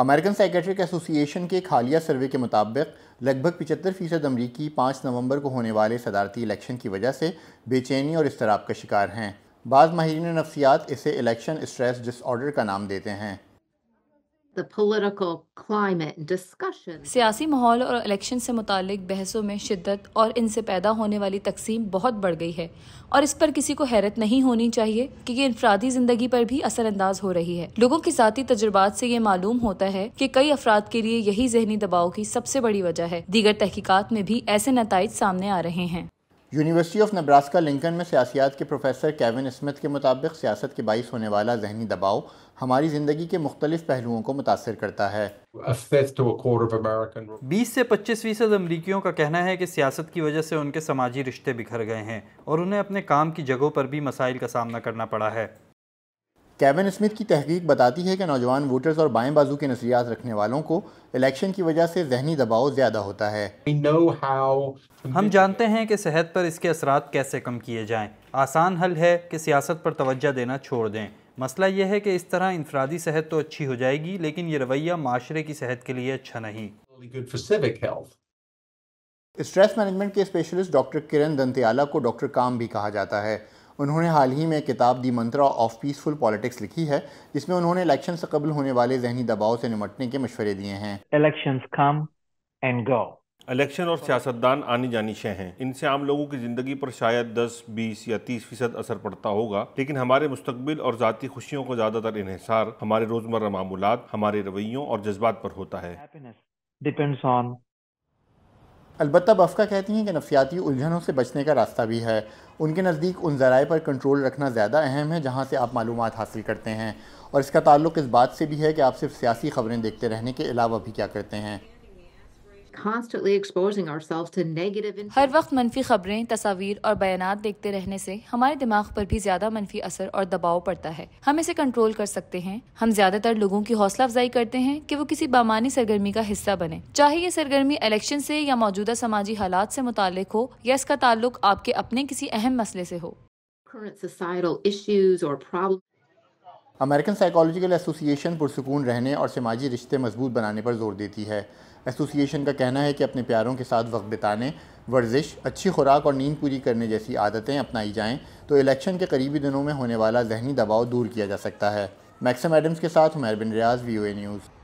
American سیکریٹرک association کے ایک حالیہ سروے کے مطابق لگ بھگ پچہتر فیصد امریکی پانچ نومبر کو ہونے والے صدارتی الیکشن کی وجہ سے بے چینی اور اضطراب کا شکار ہیں بعض ماہرین نفسیات اسے الیکشن اسٹریس ڈس آرڈر کا نام دیتے ہیں سیاسی ماحول اور الیکشن سے متعلق بحثوں میں شدت اور ان سے پیدا ہونے والی تقسیم بہت بڑھ گئی ہے اور اس پر کسی کو حیرت نہیں ہونی چاہیے کہ یہ انفرادی زندگی پر بھی اثر انداز ہو رہی ہے لوگوں کے ذاتی تجربات سے یہ معلوم ہوتا ہے کہ کئی افراد کے لیے یہی ذہنی دباؤ کی سب سے بڑی وجہ ہے دیگر تحقیقات میں بھی ایسے نتائج سامنے آ رہے ہیں یونیورسٹی آف نبراسکا لنکن میں سیاسیات کے پروفیسر کیون اسمتھ کے مطابق سیاست کے باعث ہونے والا ذہنی دباؤ ہماری زندگی کے مختلف پہلوؤں کو متاثر کرتا ہے بیس سے پچیس فیصد امریکیوں کا کہنا ہے کہ سیاست کی وجہ سے ان کے سماجی رشتے بکھر گئے ہیں اور انہیں اپنے کام کی جگہوں پر بھی مسائل کا سامنا کرنا پڑا ہے کیون اسمتھ کی تحقیق بتاتی ہے کہ نوجوان ووٹرز اور بائیں بازو کے نظریات رکھنے والوں کو الیکشن کی وجہ سے ذہنی دباؤ زیادہ ہوتا ہے ہم جانتے ہیں کہ صحت پر اس کے اثرات کیسے کم کیے جائیں آسان حل ہے کہ سیاست پر توجہ دینا چھوڑ دیں مسئلہ یہ ہے کہ اس طرح انفرادی صحت تو اچھی ہو جائے گی لیکن یہ رویہ معاشرے کی صحت کے لیے اچھا نہیں اسٹریس مینجمنٹ کے اسپیشلسٹ ڈاکٹر کرن دنتیالہ کو ڈاکٹر کام بھی کہا جاتا ہے انہوں نے حال ہی میں کتاب the mantra of peaceful politics لکھی ہے جس میں انہوں نے الیکشن سے قبل ہونے والے ذہنی دباؤ سے نمٹنے کے مشورے دیے ہیں الیکشن اور سیاستدان آنی جانی شے ہیں ان سے عام لوگوں کی زندگی پر شاید دس بیس یا تیس فیصد اثر پڑتا ہوگا لیکن ہمارے مستقبل اور ذاتی خوشیوں کا زیادہ تر انحصار ہمارے روزمرہ معمولات ہمارے رویوں اور جذبات پر ہوتا ہے البتہ بفقہ کہتی ہیں کہ نفسیاتی الجھنوں سے بچنے کا راستہ بھی ہے ان کے نزدیک ان ذرائع پر کنٹرول رکھنا زیادہ اہم ہے جہاں سے آپ معلومات حاصل کرتے ہیں اور اس کا تعلق اس بات سے بھی ہے کہ آپ صرف سیاسی خبریں دیکھتے رہنے کے علاوہ بھی کیا کرتے ہیں ہر وقت منفی خبریں تصاویر اور بیانات دیکھتے رہنے سے ہمارے دماغ پر بھی زیادہ منفی اثر اور دباؤ پڑتا ہے ہم اسے کنٹرول کر سکتے ہیں ہم زیادہ تر لوگوں کی حوصلہ افزائی کرتے ہیں کہ وہ کسی بامانی سرگرمی کا حصہ بنے چاہے یہ سرگرمی الیکشن سے یا موجودہ سماجی حالات سے متعلق ہو یا اس کا تعلق آپ کے اپنے کسی اہم مسئلے سے ہو امریکن سائیکالوجیکل ایسوسی ایشن پرسکون رہنے اور سماجی رشتے مضبوط بنانے پر زور دیتی ہے ایسوسی ایشن کا کہنا ہے کہ اپنے پیاروں کے ساتھ وقت بتانے ورزش اچھی خوراک اور نیند پوری کرنے جیسی عادتیں اپنائی جائیں تو الیکشن کے قریبی دنوں میں ہونے والا ذہنی دباؤ دور کیا جا سکتا ہے میکسم ایڈمز کے ساتھ ہمیر بن ریاض وی او اے نیوز